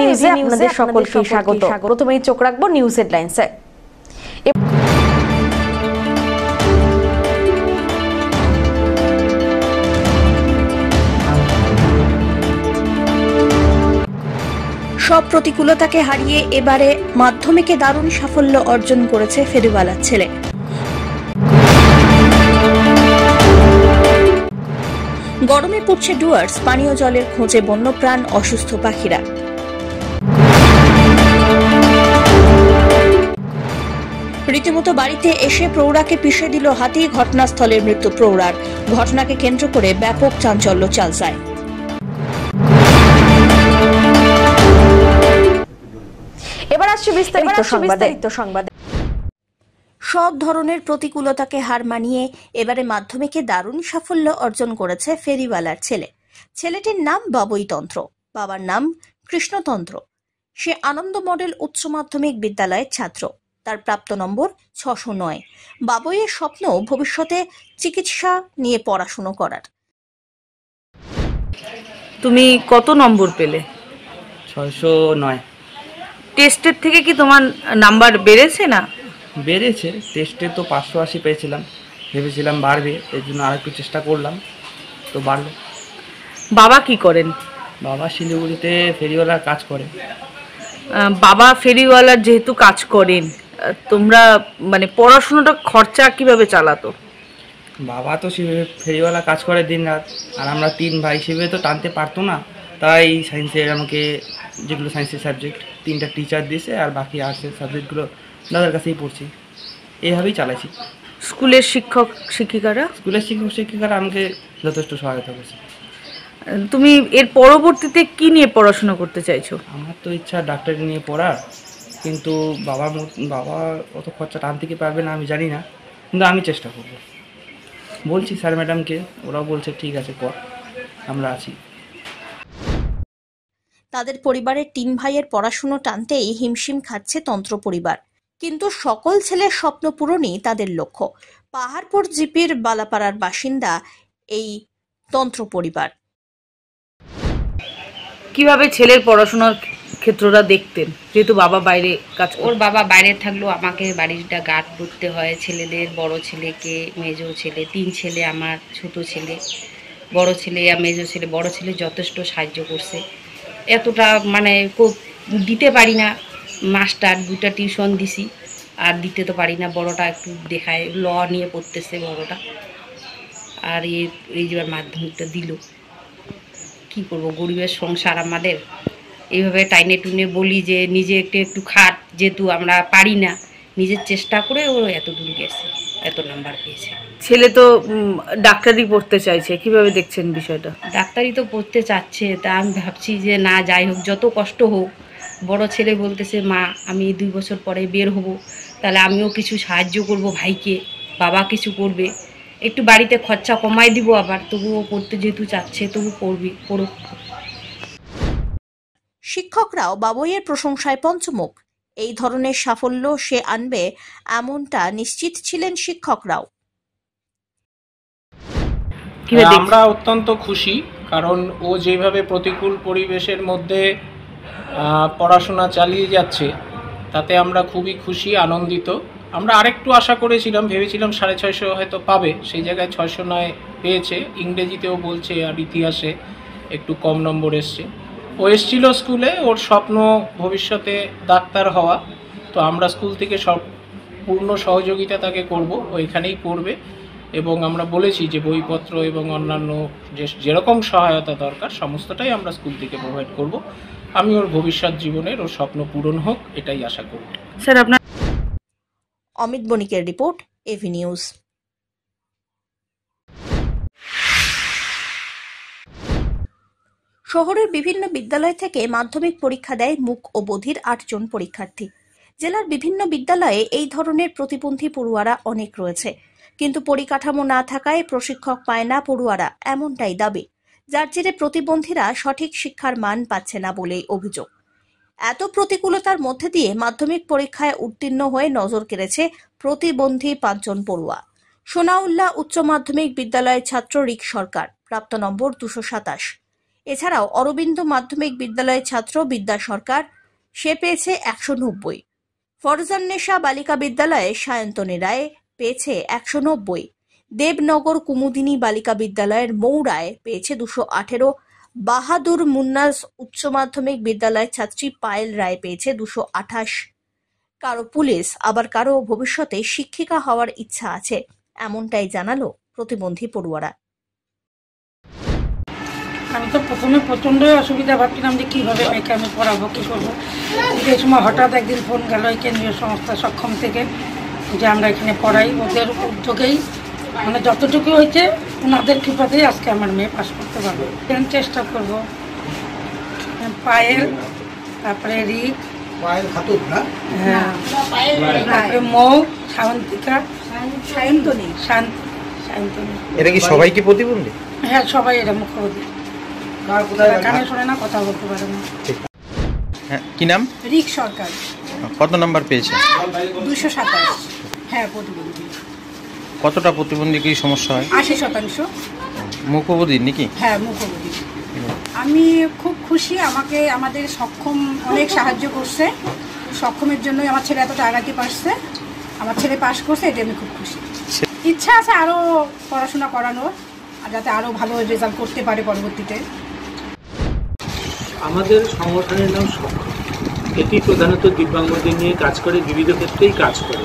নিউজে আপনাদের সকলকে স্বাগত চোখ রাখবো নিউজ হেডলাইন্সে সব প্রতিকূলতাকে হারিয়ে এবারে মাধ্যমিকে দারুণ সাফল্য অর্জন করেছে ফেরিওয়ালার ছেলে গরমে পড়ছে ডুয়ার্স পানীয় জলের খোঁজে বন্যপ্রাণ অসুস্থ পাখিরা রীতিমতো বাড়িতে এসে প্রৌঢ়াকে পিষে দিল হাতি ঘটনাস্থলে মৃত্যু প্রৌঢ়ার ঘটনাকে কেন্দ্র করে ব্যাপক চাঞ্চল্য চালসায় এবার আসছে বিস্তারিত সব ধরনের প্রতিকূলতাকে হার মানিয়ে এবারে মাধ্যমিকে দারুণ সাফল্য অর্জন করেছে ফেরিওয়ালার ছেলে ছেলেটির নাম বাবুই তন্ত্র বাবার নাম কৃষ্ণতন্ত্র সে আনন্দ মডেল উচ্চ মাধ্যমিক বিদ্যালয়ের ছাত্র তার প্রাপ্ত নম্বর ছশো নয় বাবইয়ের স্বপ্ন ভবিষ্যতে চিকিৎসা নিয়ে পড়াশুনো করার তুমি কত নম্বর পেলে ছয়শো নয় টেস্টের থেকে কি তোমার নাম্বার বেড়েছে না বেড়েছে টেস্টে তো পাঁচশো আশি পেয়েছিলাম ভেবেছিলাম বাড়বে এর জন্য আর একটু চেষ্টা করলাম তো বাড়লো বাবা কি করেন বাবা শিলিগুড়িতে ফেরিওয়ালার কাজ করে বাবা ফেরিওয়ালার যেহেতু কাজ করেন তোমরা মানে পড়াশোনাটা খরচা কিভাবে চালাতো বাবা তো সেভাবে ফেরিওয়ালা কাজ করে দিন রাত আর আমরা তিন ভাই সেভাবে তো টানতে পারতো না তাই সায়েন্সের আমাকে যেগুলো সায়েন্সের সাবজেক্ট তিনটা টিচার দিয়েছে আর বাকি আর্টসের সাবজেক্টগুলো দাদার কাছেই পড়ছি এইভাবেই চালাইছি স্কুলের শিক্ষক শিক্ষিকারা স্কুলের শিক্ষক শিক্ষিকারা আমাকে যথেষ্ট সহায়তা করেছে তুমি এর পরবর্তীতে কি নিয়ে পড়াশোনা করতে চাইছো আমার তো ইচ্ছা ডাক্তারি নিয়ে পড়ার কিন্তু বাবার বাবা অত খরচা টানতে কি পারবে না আমি জানি না কিন্তু আমি চেষ্টা করব বলছি স্যার ম্যাডামকে ওরাও বলছে ঠিক আছে কর আমরা আছি তাদের পরিবারের তিন ভাইয়ের পড়াশুনো টানতেই হিমশিম খাচ্ছে তন্ত্র পরিবার কিন্তু সকল ছেলের স্বপ্ন পূরণই তাদের লক্ষ্য পাহাড়পুর জিপির বালাপাড়ার বাসিন্দা এই তন্ত্র পরিবার কিভাবে ছেলের পড়াশোনার ক্ষেত্ররা দেখতেন যেহেতু বাবা বাইরে কাজ ওর বাবা বাইরে থাকলেও আমাকে বাড়িটা গার্ড করতে হয় ছেলেদের বড় ছেলেকে মেজো ছেলে তিন ছেলে আমার ছোট ছেলে বড় ছেলে আর মেজো ছেলে বড় ছেলে যথেষ্ট সাহায্য করছে এতটা মানে দিতে পারি না মাস্টার দুটা টিউশন দিছি আর দিতে তো পারি না বড়টা একটু দেখায় ল নিয়ে পড়তেছে বড়টা আর এই যে মাধ্যমিকটা দিল কি করব গরিবের সংসার আমাদের এইভাবে টাইনে টুনে বলি যে নিজে একটু একটু খাট যেহেতু আমরা পারি না নিজের চেষ্টা করে ও এত দূর গেছে এত নাম্বার পেয়েছে ছেলে তো ডাক্তারি পড়তে চাইছে কিভাবে দেখছেন বিষয়টা ডাক্তারি তো পড়তে চাচ্ছে তা আমি ভাবছি যে না যাই হোক যত কষ্ট হোক বড় ছেলে বলতেছে মা আমি দুই বছর পরে বের হব তাহলে আমিও কিছু সাহায্য করব ভাইকে বাবা কিছু করবে একটু বাড়িতে খরচা কমাই দিব আবার তবুও পড়তে যেহেতু চাচ্ছে তবু পড়বি পড়ুক শিক্ষকরাও বাবইয়ের প্রশংসায় পঞ্চমুখ এই ধরনের সাফল্য সে আনবে এমনটা নিশ্চিত ছিলেন শিক্ষকরাও আমরা অত্যন্ত খুশি কারণ ও যেভাবে প্রতিকূল পরিবেশের মধ্যে পড়াশোনা চালিয়ে যাচ্ছে তাতে আমরা খুবই খুশি আনন্দিত আমরা আরেকটু আশা করেছিলাম ভেবেছিলাম সাড়ে ছয়শো হয়তো পাবে সেই জায়গায় ছয়শো নয় পেয়েছে ইংরেজিতেও বলছে আর ইতিহাসে একটু কম নম্বর এসছে ও এসেছিল স্কুলে ওর স্বপ্ন ভবিষ্যতে ডাক্তার হওয়া তো আমরা স্কুল থেকে সব পূর্ণ সহযোগিতা তাকে করব ওইখানেই পড়বে এবং আমরা বলেছি যে বইপত্র এবং অন্যান্য যে যেরকম সহায়তা দরকার সমস্তটাই আমরা স্কুল থেকে প্রোভাইড করব আমি ওর ভবিষ্যৎ জীবনের ওর স্বপ্ন পূরণ হোক এটাই আশা করব স্যার আপনার অমিত বণিকের রিপোর্ট এভি নিউজ শহরের বিভিন্ন বিদ্যালয় থেকে মাধ্যমিক পরীক্ষা দেয় মুখ ও বধির আটজন পরীক্ষার্থী জেলার বিভিন্ন বিদ্যালয়ে এই ধরনের প্রতিবন্ধী পড়ুয়ারা অনেক রয়েছে কিন্তু পরিকাঠামো না থাকায় প্রশিক্ষক পায় না পড়ুয়ারা এমনটাই দাবি যার জেরে প্রতিবন্ধীরা সঠিক শিক্ষার মান পাচ্ছে না বলেই অভিযোগ এত প্রতিকূলতার মধ্যে দিয়ে মাধ্যমিক পরীক্ষায় উত্তীর্ণ হয়ে নজর কেড়েছে প্রতিবন্ধী পাঁচজন পড়ুয়া সোনাউল্লাহ উচ্চ মাধ্যমিক বিদ্যালয়ের ছাত্র রিক সরকার প্রাপ্ত নম্বর দুশো সাতাশ এছাড়াও অরবিন্দ মাধ্যমিক বিদ্যালয়ের ছাত্র বিদ্যা সরকার সে পেয়েছে একশো নব্বই ফরজান্নেশা বালিকা বিদ্যালয়ে সায়ন্তনী রায় পেয়েছে একশো নব্বই দেবনগর কুমুদিনী বালিকা বিদ্যালয়ের মৌরায় পেয়েছে দুশো আঠেরো বাহাদুর মুন্নাস উচ্চ মাধ্যমিক বিদ্যালয়ের ছাত্রী পায়েল রায় পেয়েছে দুশো আঠাশ কারো পুলিশ আবার কারো ভবিষ্যতে শিক্ষিকা হওয়ার ইচ্ছা আছে এমনটাই জানালো প্রতিবন্ধী পড়ুয়ারা আমি তো প্রথমে প্রচণ্ডই অসুবিধা ভাবছিলাম যে কীভাবে মেয়েকে আমি পড়াবো কী করবো যে সময় হঠাৎ একদিন ফোন গেল এই কেন্দ্রীয় সংস্থা সক্ষম থেকে যে আমরা এখানে পড়াই ওদের উদ্যোগেই মানে যতটুকু হয়েছে ওনাদের কৃপাতেই আজকে আমার মেয়ে পাশ করতে পারবো কেন চেষ্টা করব পায়েল তারপরে রিক হ্যাঁ মৌ এটা কি হ্যাঁ, সবাই এরা হ্যাঁ সবাই এটা মুখ্যমন্ত্রী হ্যাঁ কি নাম রিক সরকার কত নাম্বার পেয়েছে দুশো সাতাশ হ্যাঁ প্রতিবন্ধী কতটা প্রতিবন্ধী কি সমস্যা হয় আশি শতাংশ মুখবধি নাকি হ্যাঁ মুখবধি আমি খুব খুশি আমাকে আমাদের সক্ষম অনেক সাহায্য করছে সক্ষমের জন্যই আমার ছেলে এত আগাতে পারছে আমার ছেলে পাশ করছে এটা আমি খুব খুশি ইচ্ছা আছে আরও পড়াশোনা করানোর যাতে আরও ভালো রেজাল্ট করতে পারে পরবর্তীতে আমাদের সংগঠনের নাম সক্ষ এটি প্রধানত দিব্যাঙ্গদের নিয়ে কাজ করে বিবিধ ক্ষেত্রেই কাজ করে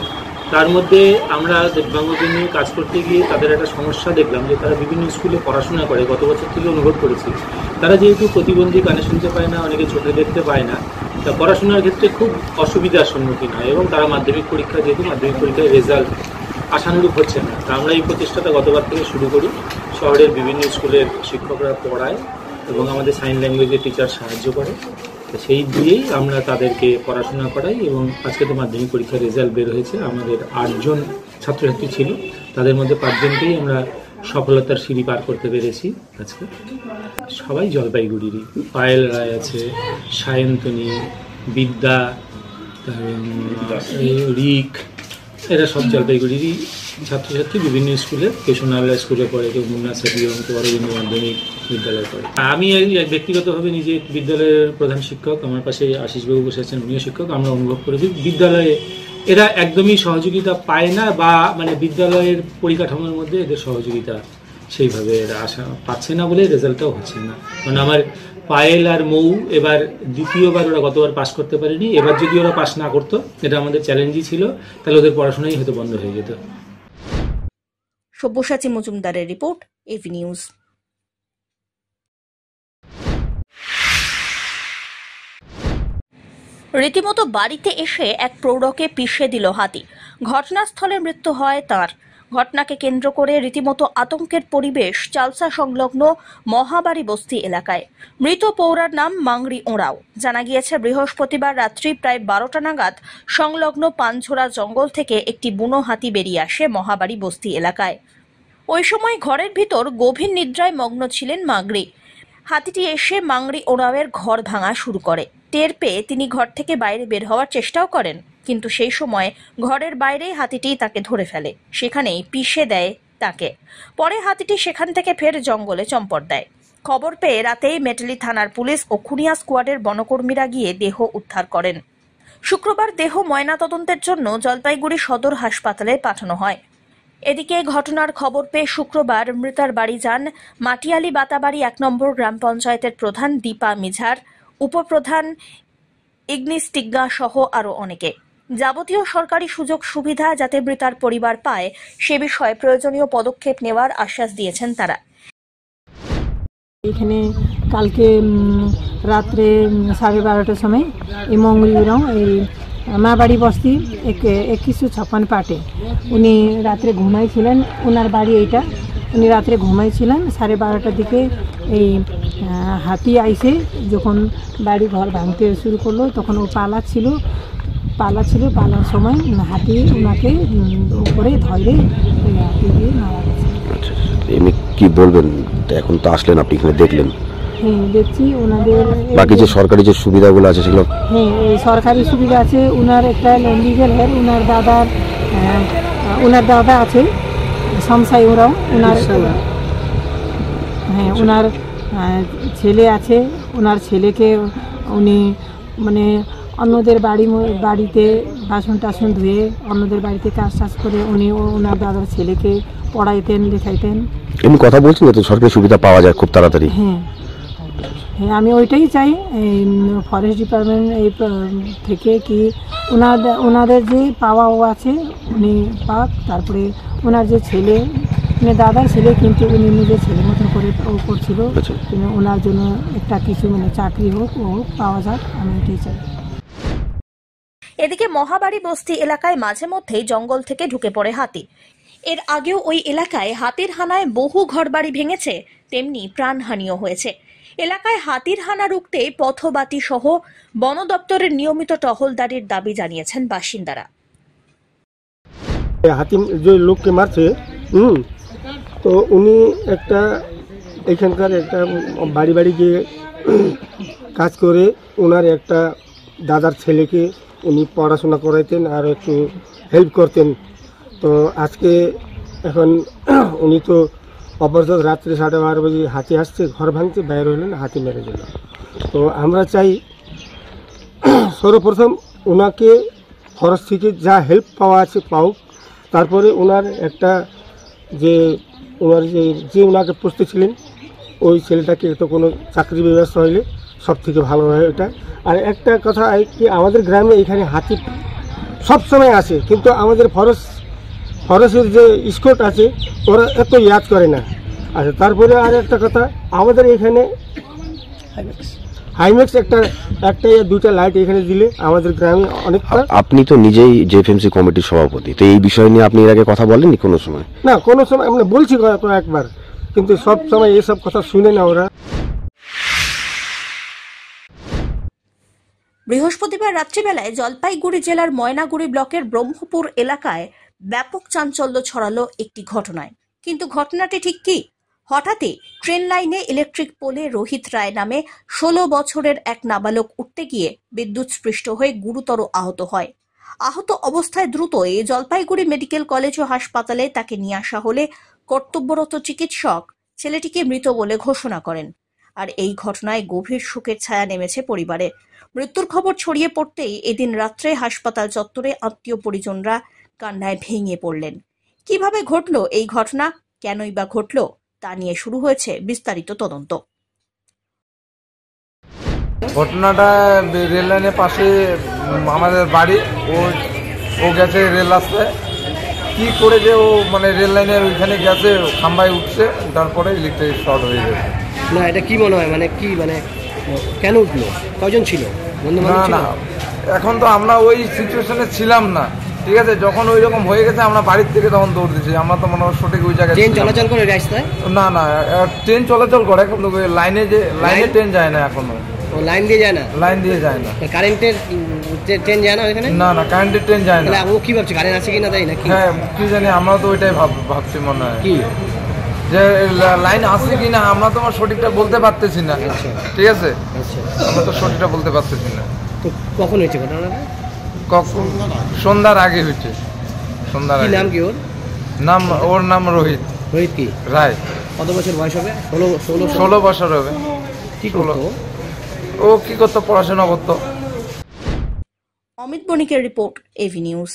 তার মধ্যে আমরা দিব্যাঙ্গদের নিয়ে কাজ করতে গিয়ে তাদের একটা সমস্যা দেখলাম যে তারা বিভিন্ন স্কুলে পড়াশোনা করে গত বছর থেকে অনুভব করেছি তারা যেহেতু প্রতিবন্ধী কানে শুনতে পায় না অনেকে ছোটে দেখতে পায় না তা পড়াশোনার ক্ষেত্রে খুব অসুবিধার সম্মুখীন হয় এবং তারা মাধ্যমিক পরীক্ষা যেহেতু মাধ্যমিক পরীক্ষায় রেজাল্ট আশানুরূপ হচ্ছে না তা আমরা এই প্রচেষ্টাটা গতবার থেকে শুরু করি শহরের বিভিন্ন স্কুলের শিক্ষকরা পড়ায় এবং আমাদের সাইন ল্যাঙ্গুয়েজের টিচার সাহায্য করে তো সেই দিয়েই আমরা তাদেরকে পড়াশোনা করাই এবং আজকে তো মাধ্যমিক পরীক্ষার রেজাল্ট বের হয়েছে আমাদের আটজন ছাত্রছাত্রী ছিল তাদের মধ্যে পাঁচজনকেই আমরা সফলতার সিঁড়ি পার করতে পেরেছি আজকে সবাই জলপাইগুড়িরই পায়েল রায় আছে সায়ন্তনী বিদ্যা রিক এরা সব জলপাইগুড়িরই ছাত্রছাত্রী বিভিন্ন স্কুলে কেউ স্কুলে পড়ে কেউ মুন্না সাবিয়ম কেউ অরবিন্দ মাধ্যমিক বিদ্যালয়ে পড়ে আমি ব্যক্তিগতভাবে নিজে বিদ্যালয়ের প্রধান শিক্ষক আমার পাশে আশিসবাবু বসে আছেন উনিও শিক্ষক আমরা অনুভব করেছি বিদ্যালয়ে এরা একদমই সহযোগিতা পায় না বা মানে বিদ্যালয়ের পরিকাঠামোর মধ্যে এদের সহযোগিতা সেইভাবে এরা আসা পাচ্ছে না বলে রেজাল্টটাও হচ্ছে না কারণ মানে আমার পায়েল আর মৌ এবার দ্বিতীয়বার ওরা গতবার পাশ করতে পারেনি এবার যদি ওরা পাশ না করতো এটা আমাদের চ্যালেঞ্জই ছিল তাহলে ওদের পড়াশোনাই হয়তো বন্ধ হয়ে যেত সব্যসাচী মজুমদারের রিপোর্ট এভি নিউজ রীতিমতো বাড়িতে এসে এক প্রৌঢ়কে পিষে দিল হাতি ঘটনাস্থলে মৃত্যু হয় তার ঘটনাকে কেন্দ্র করে রীতিমতো আতঙ্কের পরিবেশ চালসা সংলগ্ন মহাবাড়ি বস্তি এলাকায় মৃত পৌরার নাম মাংরি ওঁরাও জানা গিয়েছে বৃহস্পতিবার রাত্রি প্রায় বারোটা নাগাদ সংলগ্ন পানঝোড়া জঙ্গল থেকে একটি বুনো হাতি বেরিয়ে আসে মহাবাড়ি বস্তি এলাকায় ওই সময় ঘরের ভিতর গভীর নিদ্রায় মগ্ন ছিলেন মাংরি হাতিটি এসে মাংরি ওরাওয়ের ঘর ভাঙা শুরু করে টের পেয়ে তিনি ঘর থেকে বাইরে বের হওয়ার চেষ্টাও করেন কিন্তু সেই সময় ঘরের বাইরেই হাতিটি তাকে ধরে ফেলে সেখানেই পিষে দেয় তাকে পরে হাতিটি সেখান থেকে ফের জঙ্গলে চম্পট দেয় খবর পেয়ে রাতেই মেটালি থানার পুলিশ ও খুনিয়া স্কোয়াডের বনকর্মীরা গিয়ে দেহ উদ্ধার করেন শুক্রবার দেহ ময়নাতদন্তের জন্য জলপাইগুড়ি সদর হাসপাতালে পাঠানো হয় এদিকে ঘটনার খবর পেয়ে শুক্রবার মৃতার বাড়ি যান মাটিয়ালি বাতাবাড়ি এক নম্বর গ্রাম পঞ্চায়েতের প্রধান দীপা মিঝার উপপ্রধান ইগনিস্টিজ্ঞা সহ আরও অনেকে যাবতীয় সরকারি সুযোগ সুবিধা যাতে মৃতার পরিবার পায় সে বিষয়ে প্রয়োজনীয় পদক্ষেপ নেওয়ার আশ্বাস দিয়েছেন তারা এখানে কালকে রাত্রে সাড়ে বারোটার সময় এই মঙ্গলি রং এই বাড়ি বস্তি এক কিছু ছাপান পাটে উনি রাত্রে ঘুমাইছিলেন ওনার বাড়ি এইটা উনি রাত্রে ঘুমাইছিলেন সাড়ে বারোটার দিকে এই হাতি আইসে যখন বাড়ি ঘর ভাঙতে শুরু করলো তখন ও পালা ছিল পালা ছিল পালার সময় হাতে ওনাকে উপরে ধরে হাতে দিয়ে মারা গেছে আচ্ছা, আচ্ছা, আচ্ছা। কি বলবেন এখন তো আসলেন আপনি এখানে দেখলেন হ্যাঁ দেখছি ওনাদের বাকি যে সরকারি যে সুবিধাগুলো আছে সেগুলো হ্যাঁ সরকারি সুবিধা আছে ওনার একটা লিগেল হেড ওনার দাদার ওনার দাদা আছে শমসাই ওরাও ওনার হ্যাঁ ওনার ছেলে আছে ওনার ছেলেকে উনি মানে অন্যদের বাড়ি বাড়িতে বাসন টাসন ধুয়ে অন্যদের বাড়িতে কাজ টাজ করে উনি ওনার দাদার ছেলেকে পড়াইতেন লেখাইতেন এমনি কথা বলছেন তো সরকারি সুবিধা পাওয়া যায় খুব তাড়াতাড়ি হ্যাঁ হ্যাঁ আমি ওইটাই চাই ফরেস্ট ডিপার্টমেন্ট এই থেকে কি ওনাদের ওনাদের যে পাওয়া ও আছে উনি পাক তারপরে ওনার যে ছেলে মানে দাদার ছেলে কিন্তু উনি নিজের ছেলে মতন করে ও করছিল ওনার আচ্ছা। জন্য একটা কিছু মানে চাকরি হোক ও হোক পাওয়া যাক আমি এটাই চাই এদিকে মহাবাড়ি বস্তি এলাকায় মাঝে মধ্যেই জঙ্গল থেকে ঢুকে পড়ে হাতি এর আগেও ওই এলাকায় হাতির হানায় বহু ঘরবাড়ি ভেঙেছে তেমনি প্রাণহানিও হয়েছে এলাকায় হাতির হানা রুখতে পথবাতি সহ বন দপ্তরের নিয়মিত টহলদারির দাবি জানিয়েছেন বাসিন্দারা হাতি যে লোককে মারছে হুম তো উনি একটা এখানকার একটা বাড়ি বাড়ি গিয়ে কাজ করে ওনার একটা দাদার ছেলেকে উনি পড়াশোনা করাইতেন আর একটু হেল্প করতেন তো আজকে এখন উনি তো অপরাধ রাত্রি সাড়ে বারো বাজে হাতি আসছে ঘর ভাঙছে বাইরে হলেন হাতি মেরে গেল তো আমরা চাই সর্বপ্রথম ওনাকে খরচ থেকে যা হেল্প পাওয়া আছে পাওক তারপরে ওনার একটা যে ওনার যে যে ওনাকে পুষতে ছিলেন ওই ছেলেটাকে তো কোনো চাকরি ব্যবস্থা হইলে সব থেকে ভালো হয় ওটা আর একটা কথা কি আমাদের গ্রামে এখানে হাতি সবসময় আসে কিন্তু আমাদের ফরেস্ট ফরেস্টের যে স্কোট আছে ওরা এত ইয়াদ করে না আচ্ছা তারপরে আর একটা কথা আমাদের এখানে হাইমেক্স একটা একটা ইয়ে, দুইটা লাইট এখানে দিলে আমাদের গ্রামে অনেক আপনি তো নিজেই জেএফএমসি কমিটির সভাপতি তো এই বিষয় নিয়ে আপনি এর আগে কথা বলেননি কোনো সময় না কোনো সময় আমরা মানে বলছি একবার কিন্তু সব সময় এসব কথা শুনে না ওরা বৃহস্পতিবার রাত্রিবেলায় জলপাইগুড়ি জেলার ময়নাগুড়ি ব্লকের ব্রহ্মপুর এলাকায় ব্যাপক চাঞ্চল্য ছড়ালো একটি ঘটনায় কিন্তু ঘটনাটি ঠিক কি হঠাৎই ট্রেন লাইনে ইলেকট্রিক পোলে রোহিত রায় নামে ষোলো বছরের এক নাবালক উঠতে গিয়ে বিদ্যুৎস্পৃষ্ট হয়ে গুরুতর আহত হয় আহত অবস্থায় দ্রুত এই জলপাইগুড়ি মেডিকেল কলেজ ও হাসপাতালে তাকে নিয়ে আসা হলে কর্তব্যরত চিকিৎসক ছেলেটিকে মৃত বলে ঘোষণা করেন আর এই ঘটনায় গভীর শোকের ছায়া নেমেছে পরিবারে মৃত্যুর খবর ছড়িয়ে পড়তেই এদিন রাত্রে হাসপাতাল চত্বরে আত্মীয় পরিজনরা কান্নায় ভেঙে পড়লেন কিভাবে ঘটলো এই ঘটনা কেনই বা ঘটল তা নিয়ে শুরু হয়েছে বিস্তারিত তদন্ত ঘটনাটা রেল লাইনের পাশে আমাদের বাড়ি ও ও গেছে রেল আসতে কী করে যে ও মানে রেল লাইনের ওইখানে গেছে খাম্বায় উঠছে তারপরে ইলেকট্রিক শর্ট হয়ে গেছে না এটা কি মনে হয় মানে কি মানে কেন উঠলো কজন ছিল না না এখন তো আমরা ওই সিচুয়েশনে ছিলাম না ঠিক আছে যখন ওই রকম হয়ে গেছে আমরা বাড়ির থেকে তখন দৌড় দিচ্ছি আমরা তো মনে হয় সঠিক ওই জায়গায় ট্রেন চলাচল করে রাস্তায় না না ট্রেন চলাচল করে এখন লাইনে যে লাইনে ট্রেন যায় না এখনো লাইন দিয়ে যায় না লাইন দিয়ে যায় না কারেন্টের ট্রেন যায় না ওইখানে না না কারেন্টের ট্রেন যায় না ও কি ভাবছে কারেন্ট আছে কি না তাই না হ্যাঁ কি জানি আমরা তো ওইটাই ভাব ভাবছি মনে হয় কি যে লাইন আছে কি না আমরা তো আমার সঠিকটা বলতে পারতেছি না আচ্ছা। ঠিক আছে আচ্ছা। আমরা তো সঠিকটা বলতে পারতেছি না কখন হয়েছে কখন সন্ধ্যার আগে হয়েছে সন্ধ্যার আগে নাম কি ওর নাম ওর নাম রোহিত রোহিত কি রায় কত বছর বয়স হবে ষোলো ষোলো ষোলো বছর হবে কি করলো ও কি করতো পড়াশোনা করতো অমিত বণিকের রিপোর্ট এভি নিউজ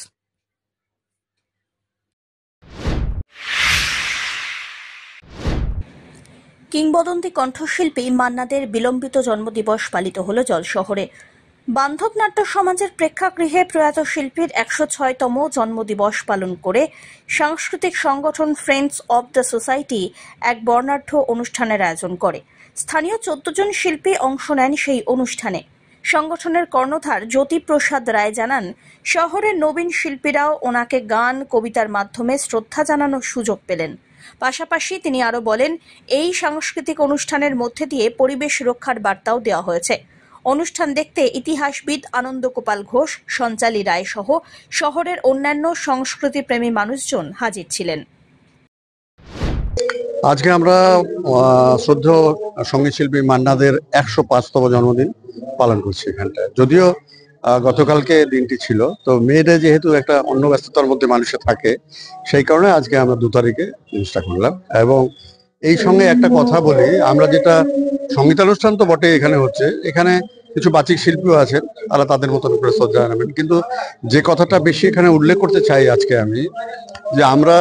কিংবদন্তি কণ্ঠশিল্পী মান্নাদের বিলম্বিত জন্মদিবস পালিত হল জলশহরে বান্ধব নাট্য সমাজের প্রেক্ষাগৃহে প্রয়াত শিল্পীর একশো ছয়তম জন্মদিবস পালন করে সাংস্কৃতিক সংগঠন ফ্রেন্ডস অব দ্য সোসাইটি এক বর্ণাঢ্য অনুষ্ঠানের আয়োজন করে স্থানীয় চোদ্দ জন শিল্পী অংশ নেন সেই অনুষ্ঠানে সংগঠনের কর্ণধার জ্যোতিপ্রসাদ রায় জানান শহরের নবীন শিল্পীরাও ওনাকে গান কবিতার মাধ্যমে শ্রদ্ধা জানানোর সুযোগ পেলেন পাশাপাশি তিনি আরো বলেন এই সাংস্কৃতিক অনুষ্ঠানের মধ্যে দিয়ে পরিবেশ রক্ষার বার্তাও দেওয়া হয়েছে অনুষ্ঠান দেখতে ইতিহাসবিদ আনন্দ গোপাল ঘোষ সঞ্চালী রায় সহ শহরের অন্যান্য সংস্কৃতি প্রেমী মানুষজন হাজির ছিলেন আজকে আমরা শ্রদ্ধেয় শিল্পী মান্নাদের একশো পাঁচতম জন্মদিন পালন করছি এখানটায় যদিও গতকালকে দিনটি ছিল তো মেয়েরা যেহেতু একটা অন্য ব্যস্ততার মধ্যে মানুষে থাকে সেই কারণে আজকে আমরা দু তারিখে জিনিসটা করলাম এবং এই সঙ্গে একটা কথা বলি আমরা যেটা সঙ্গীতানুষ্ঠান তো বটে এখানে হচ্ছে এখানে কিছু বাচিক শিল্পীও আছেন তারা তাদের মতন করে শ্রদ্ধা জানাবেন কিন্তু যে কথাটা বেশি এখানে উল্লেখ করতে চাই আজকে আমি যে আমরা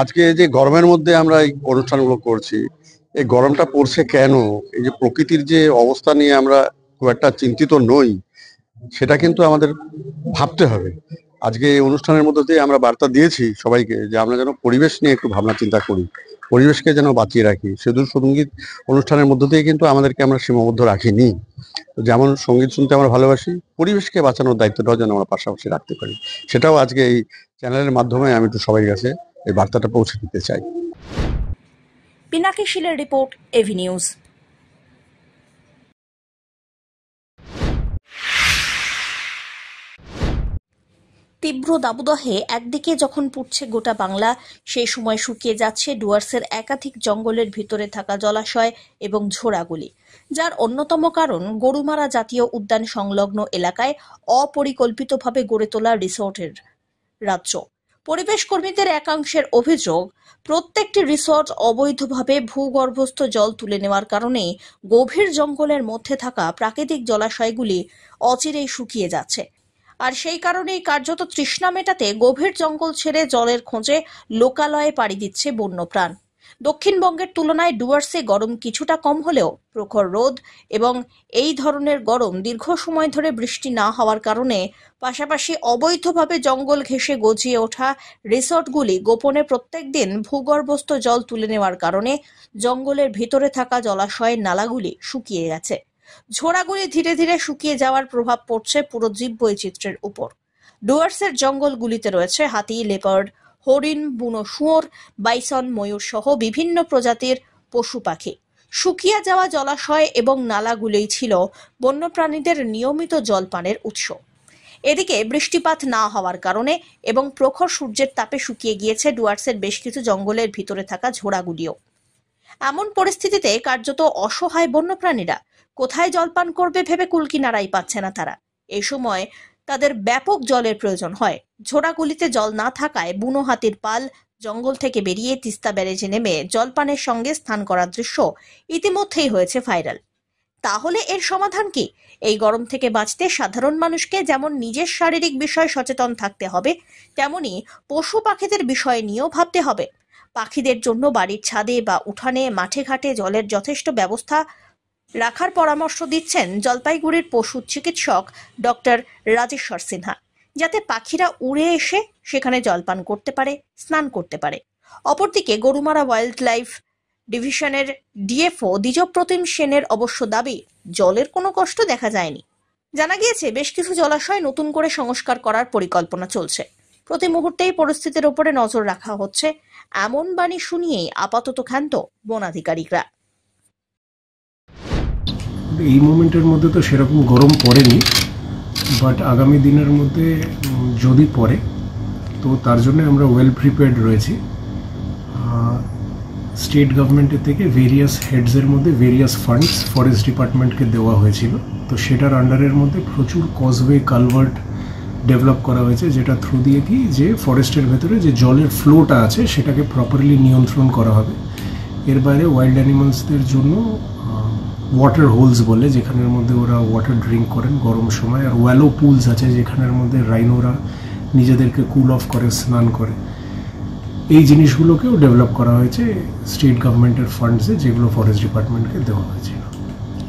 আজকে যে গরমের মধ্যে আমরা এই অনুষ্ঠানগুলো করছি এই গরমটা পড়ছে কেন এই যে প্রকৃতির যে অবস্থা নিয়ে আমরা খুব একটা চিন্তিত নই সেটা কিন্তু আমাদের ভাবতে হবে আজকে এই অনুষ্ঠানের মধ্যে দিয়ে আমরা বার্তা দিয়েছি সবাইকে যে আমরা যেন পরিবেশ নিয়ে একটু ভাবনা চিন্তা করি পরিবেশকে যেন বাঁচিয়ে রাখি সেদূর সঙ্গীত অনুষ্ঠানের মধ্যে দিয়ে কিন্তু আমাদেরকে আমরা সীমাবদ্ধ রাখিনি যেমন সঙ্গীত শুনতে আমরা ভালোবাসি পরিবেশকে বাঁচানোর দায়িত্বটাও যেন আমরা পাশাপাশি রাখতে পারি সেটাও আজকে এই চ্যানেলের মাধ্যমে আমি একটু সবাই কাছে এই বার্তাটা পৌঁছে দিতে চাই পিনাকি শিলের রিপোর্ট এভি নিউজ তীব্র দাবদহে একদিকে যখন পুড়ছে গোটা বাংলা সেই সময় শুকিয়ে যাচ্ছে ডুয়ার্সের একাধিক জঙ্গলের ভিতরে থাকা জলাশয় এবং ঝোড়াগুলি যার অন্যতম কারণ গরুমারা জাতীয় উদ্যান সংলগ্ন এলাকায় অপরিকল্পিতভাবে গড়ে তোলা রিসোর্টের রাজ্য পরিবেশ কর্মীদের একাংশের অভিযোগ প্রত্যেকটি রিসর্ট অবৈধভাবে ভূগর্ভস্থ জল তুলে নেওয়ার কারণে গভীর জঙ্গলের মধ্যে থাকা প্রাকৃতিক জলাশয়গুলি অচিরেই শুকিয়ে যাচ্ছে আর সেই কারণেই কার্যত তৃষ্ণা মেটাতে গভীর জঙ্গল ছেড়ে জলের খোঁজে লোকালয়ে পাড়ি দিচ্ছে বন্যপ্রাণ দক্ষিণবঙ্গের তুলনায় ডুয়ার্সে গরম কিছুটা কম হলেও প্রখর রোদ এবং এই ধরনের গরম দীর্ঘ সময় ধরে বৃষ্টি না হওয়ার কারণে পাশাপাশি অবৈধভাবে জঙ্গল ঘেঁষে গজিয়ে ওঠা রিসর্টগুলি গোপনে প্রত্যেক দিন ভূগর্ভস্থ জল তুলে নেওয়ার কারণে জঙ্গলের ভিতরে থাকা জলাশয়ের নালাগুলি শুকিয়ে গেছে ঝোড়াগুলি ধীরে ধীরে শুকিয়ে যাওয়ার প্রভাব পড়ছে পুরো বৈচিত্র্যের উপর ডুয়ার্সের জঙ্গলগুলিতে রয়েছে হাতি লেপার্ড হরিণ বুনো শুয়োর বাইসন ময়ূর সহ বিভিন্ন প্রজাতির পশু পাখি শুকিয়ে যাওয়া জলাশয় এবং নালাগুলোই ছিল বন্যপ্রাণীদের নিয়মিত জলপানের উৎস এদিকে বৃষ্টিপাত না হওয়ার কারণে এবং প্রখর সূর্যের তাপে শুকিয়ে গিয়েছে ডুয়ার্সের বেশ কিছু জঙ্গলের ভিতরে থাকা ঝোড়াগুলিও এমন পরিস্থিতিতে কার্যত অসহায় বন্যপ্রাণীরা কোথায় জলপান করবে ভেবে কুলকিনারাই পাচ্ছে না তারা এই সময় তাদের ব্যাপক জলের প্রয়োজন হয় ঝোড়াগুলিতে জল না থাকায় বুনো হাতির পাল জঙ্গল থেকে বেরিয়ে তিস্তা ব্যারেজে নেমে জলপানের সঙ্গে স্থান করার দৃশ্য ইতিমধ্যেই হয়েছে ভাইরাল তাহলে এর সমাধান কি এই গরম থেকে বাঁচতে সাধারণ মানুষকে যেমন নিজের শারীরিক বিষয় সচেতন থাকতে হবে তেমনি পশু পাখিদের বিষয় নিয়েও ভাবতে হবে পাখিদের জন্য বাড়ির ছাদে বা উঠানে মাঠে ঘাটে জলের যথেষ্ট ব্যবস্থা রাখার পরামর্শ দিচ্ছেন জলপাইগুড়ির পশু চিকিৎসক ডক্টর রাজেশ্বর সিনহা যাতে পাখিরা উড়ে এসে সেখানে জলপান করতে পারে স্নান করতে পারে অপরদিকে গরুমারা ওয়াইল্ড লাইফ ডিভিশনের ডিএফও দ্বিজপ্রতিম সেনের অবশ্য দাবি জলের কোনো কষ্ট দেখা যায়নি জানা গিয়েছে বেশ কিছু জলাশয় নতুন করে সংস্কার করার পরিকল্পনা চলছে প্রতি মুহূর্তেই পরিস্থিতির ওপরে নজর রাখা হচ্ছে এমন বাণী শুনিয়েই আপাতত ক্ষান্ত বনাধিকারিকরা এই মুমেন্টের মধ্যে তো সেরকম গরম পড়েনি বাট আগামী দিনের মধ্যে যদি পড়ে তো তার জন্য আমরা ওয়েল প্রিপেয়ার্ড রয়েছি স্টেট গভর্নমেন্টের থেকে ভেরিয়াস হেডসের মধ্যে ভেরিয়াস ফান্ডস ফরেস্ট ডিপার্টমেন্টকে দেওয়া হয়েছিল তো সেটার আন্ডারের মধ্যে প্রচুর কজওয়ে কালভার্ট ডেভেলপ করা হয়েছে যেটা থ্রু দিয়ে কি যে ফরেস্টের ভেতরে যে জলের ফ্লোটা আছে সেটাকে প্রপারলি নিয়ন্ত্রণ করা হবে এর বাইরে ওয়াইল্ড অ্যানিমালসদের জন্য ওয়াটার হোলস বলে যেখানের মধ্যে ওরা ওয়াটার ড্রিঙ্ক করেন গরম সময় আর ওয়েলো পুলস আছে যেখানের মধ্যে রাইনোরা নিজেদেরকে কুল অফ করে স্নান করে এই জিনিসগুলোকেও ডেভেলপ করা হয়েছে স্টেট গভর্নমেন্টের ফান্ডসে যেগুলো ফরেস্ট ডিপার্টমেন্টকে দেওয়া হয়েছিল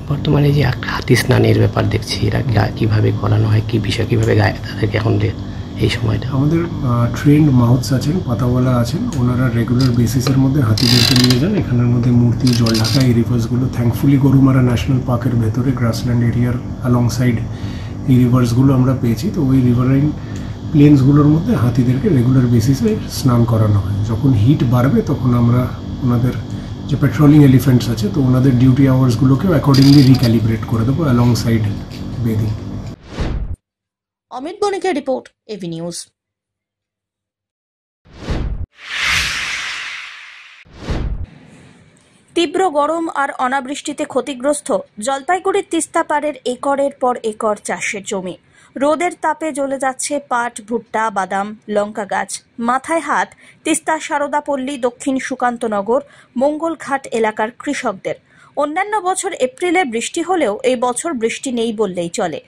বর্তমানে যে হাতি স্নানের ব্যাপার দেখছি এরা কীভাবে করানো হয় কী বিষয় কীভাবে গায়ে তাদেরকে এখন এই সময়টা আমাদের ট্রেন্ড মাউথস আছেন পাতাওয়ালা আছেন ওনারা রেগুলার বেসিসের মধ্যে হাতিদেরকে নিয়ে যান এখানের মধ্যে মূর্তি জল ঢাকা এই রিভার্সগুলো থ্যাঙ্কফুলি গরুমারা ন্যাশনাল পার্কের ভেতরে গ্রাসল্যান্ড এরিয়ার সাইড এই রিভার্সগুলো আমরা পেয়েছি তো ওই রিভারাইন প্লেন্সগুলোর মধ্যে হাতিদেরকে রেগুলার বেসিসে স্নান করানো হয় যখন হিট বাড়বে তখন আমরা ওনাদের যে পেট্রোলিং এলিফেন্টস আছে তো ওনাদের ডিউটি আওয়ার্সগুলোকেও অ্যাকর্ডিংলি রিক্যালিব্রেট করে দেবো অ্যালং সাইড বেদিং অমিত বণিকের রিপোর্ট এবি নিউজ তীব্র গরম আর অনাবৃষ্টিতে ক্ষতিগ্রস্ত জলপাইগুড়ির তিস্তা পাড়ের একরের পর একর চাষের জমি রোদের তাপে জ্বলে যাচ্ছে পাট ভুট্টা বাদাম লঙ্কা গাছ মাথায় হাত তিস্তা সারদাপল্লী দক্ষিণ সুকান্তনগর মঙ্গলঘাট এলাকার কৃষকদের অন্যান্য বছর এপ্রিলে বৃষ্টি হলেও এই বছর বৃষ্টি নেই বললেই চলে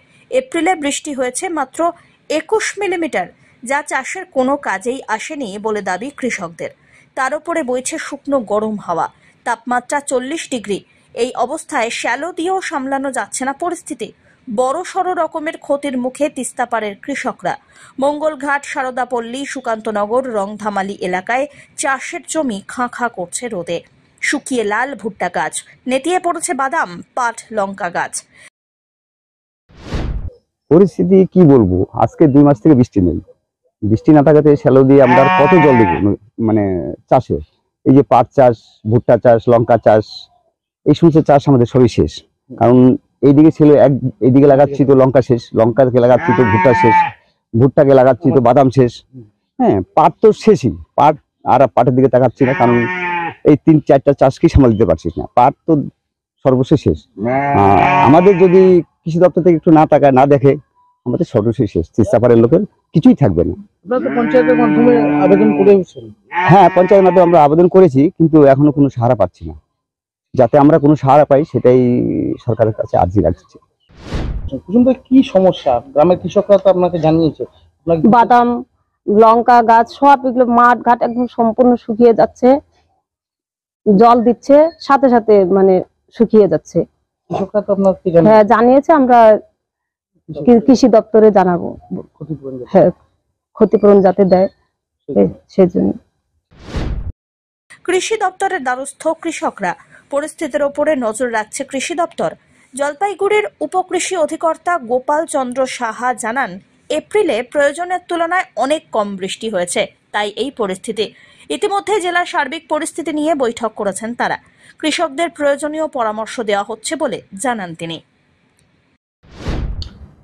এপ্রিলে বৃষ্টি হয়েছে মাত্র একুশ মিলিমিটার যা চাষের কোনো কাজেই আসেনি বলে দাবি কৃষকদের তার উপরে বইছে শুকনো গরম হাওয়া তাপমাত্রা চল্লিশ ডিগ্রি এই অবস্থায় শ্যালো দিয়েও সামলানো যাচ্ছে না পরিস্থিতি বড় সড় রকমের ক্ষতির মুখে তিস্তাপাড়ের কৃষকরা মঙ্গলঘাট সারদাপল্লী সুকান্তনগর রংধামালি এলাকায় চাষের জমি খাঁ খাঁ করছে রোদে শুকিয়ে লাল ভুট্টা গাছ নেতিয়ে পড়েছে বাদাম পাট লঙ্কা গাছ পরিস্থিতি কি বলবো আজকে দুই মাস থেকে বৃষ্টি নেই বৃষ্টি না থাকাতে শ্যালো দিয়ে আমরা কত জল হ্যাঁ। দেবো মানে চাষে এই যে পাট চাষ ভুট্টা চাষ লঙ্কা চাষ এই সমস্ত চাষ আমাদের সবই শেষ কারণ এইদিকে ছিল এক এইদিকে লাগাচ্ছি তো লঙ্কা শেষ লঙ্কাকে লাগাচ্ছি তো ভুট্টা হ্যাঁ। শেষ ভুট্টাকে লাগাচ্ছি তো বাদাম শেষ হ্যাঁ পাট তো শেষই পাট আর পাটের দিকে তাকাচ্ছি না কারণ এই তিন চারটা চাষকেই সামাল দিতে পারছিস না পাট তো সর্বশেষ শেষ হ্যাঁ। আমাদের যদি কৃষি দপ্তর থেকে একটু না তাকায় না দেখে আমাদের সর্বশেষ চিস্তাপাড়ের লোকের কিছুই থাকবে না মাধ্যমে হ্যাঁ পঞ্চায়েতের মাধ্যমে আমরা আবেদন করেছি কিন্তু এখনো কোনো সাহারা পাচ্ছি না যাতে আমরা কোনো সাহারা পাই সেটাই সরকারের কাছে আর্জি রাখছি কি সমস্যা গ্রামের কৃষকরা তো আপনাকে জানিয়েছে বাদাম লঙ্কা গাছ সব এগুলো মাঠ ঘাট একদম সম্পূর্ণ শুকিয়ে যাচ্ছে জল দিচ্ছে সাথে সাথে মানে শুকিয়ে যাচ্ছে কৃষকরা তো আপনার কি জানেন হ্যাঁ জানিয়েছে আমরা কৃষি দপ্তরে জানাবো ক্ষতিপূরণ হ্যাঁ ক্ষতিপূরণ যাতে দেয় সেজন্য কৃষি দপ্তরের দ্বারস্থ কৃষকরা পরিস্থিতির ওপরে নজর রাখছে কৃষি দপ্তর জলপাইগুড়ির উপকৃষি অধিকর্তা গোপাল চন্দ্র সাহা জানান এপ্রিলে প্রয়োজনের তুলনায় অনেক কম বৃষ্টি হয়েছে তাই এই পরিস্থিতি ইতিমধ্যে জেলার সার্বিক পরিস্থিতি নিয়ে বৈঠক করেছেন তারা কৃষকদের প্রয়োজনীয় পরামর্শ দেওয়া হচ্ছে বলে জানান তিনি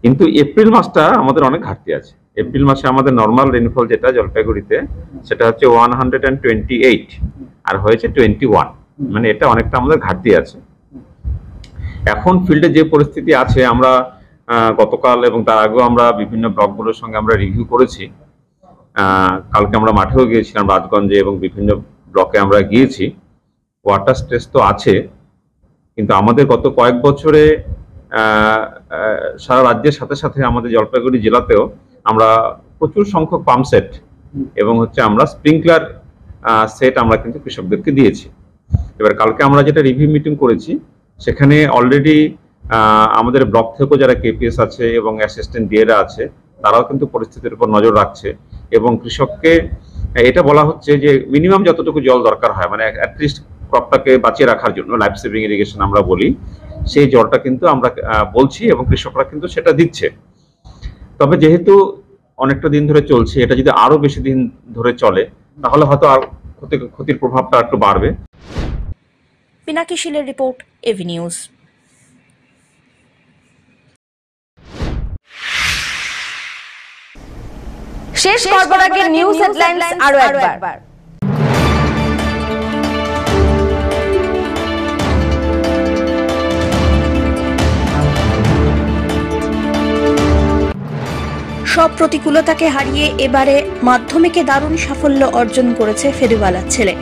কিন্তু এপ্রিল মাসটা আমাদের অনেক ঘাটতি আছে এপ্রিল মাসে আমাদের নর্মাল রেনফল যেটা জলপাইগুড়িতে সেটা হচ্ছে one hundred and twenty eight আর হয়েছে টোয়েন্টি ওয়ান মানে এটা অনেকটা আমাদের ঘাটতি আছে এখন ফিল্ডে যে পরিস্থিতি আছে আমরা গতকাল এবং তার আগেও আমরা বিভিন্ন ব্লকগুলোর সঙ্গে আমরা রিভিউ করেছি কালকে আমরা মাঠেও গিয়েছিলাম রাজগঞ্জে এবং বিভিন্ন ব্লকে আমরা গিয়েছি ওয়াটার স্ট্রেস তো আছে কিন্তু আমাদের গত কয়েক বছরে সারা রাজ্যের সাথে সাথে আমাদের জলপাইগুড়ি জেলাতেও আমরা প্রচুর সংখ্যক পাম্প সেট এবং হচ্ছে আমরা স্প্রিংকলার সেট আমরা কিন্তু কৃষকদেরকে দিয়েছি এবার কালকে আমরা যেটা রিভিউ মিটিং করেছি সেখানে অলরেডি আমাদের ব্লক থেকেও যারা কেপিএস আছে এবং অ্যাসিস্ট্যান্ট ডিএরা আছে তারাও কিন্তু পরিস্থিতির উপর নজর রাখছে এবং কৃষককে এটা বলা হচ্ছে যে মিনিমাম যতটুকু জল দরকার হয় মানে অ্যাটলিস্ট ক্রপটাকে বাঁচিয়ে রাখার জন্য লাইফ সেভিং ইরিগেশন আমরা বলি সেই জলটা কিন্তু আমরা বলছি এবং কৃষকরা কিন্তু সেটা দিচ্ছে তবে যেহেতু অনেকটা দিন ধরে চলছে এটা যদি আরো বেশি দিন ধরে চলে তাহলে হয়তো আর ক্ষতির প্রভাবটা একটু বাড়বে পিনাকী শিলের রিপোর্ট এভি নিউজ শেষ করবার আগে নিউজ হেডলাইন্স আরো একবার সব প্রতিকূলতাকে হারিয়ে এবারে মাধ্যমিকে দারুণ সাফল্য অর্জন করেছে ফেরিওয়ালার ছেলে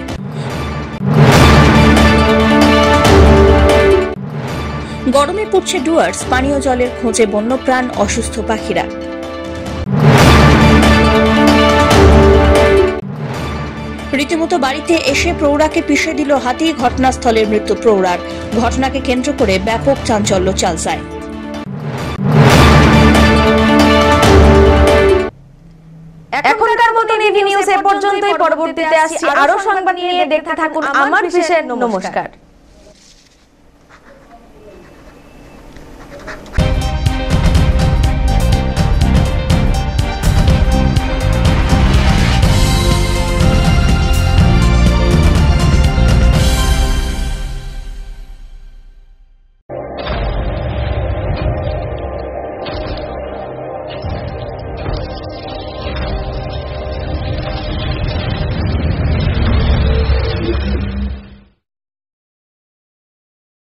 গরমে পড়ছে ডুয়ার্স পানীয় জলের খোঁজে বন্যপ্রাণ অসুস্থ পাখিরা রীতিমতো বাড়িতে এসে প্রৌঢ়াকে পিষে দিল হাতি ঘটনাস্থলের মৃত্যু প্রৌঢ়ার ঘটনাকে কেন্দ্র করে ব্যাপক চাঞ্চল্য চালসায় পর্যন্তই পরবর্তীতে আসছি আরো সংবাদ নিয়ে দেখতে থাকুন আমার বিশেষ নমস্কার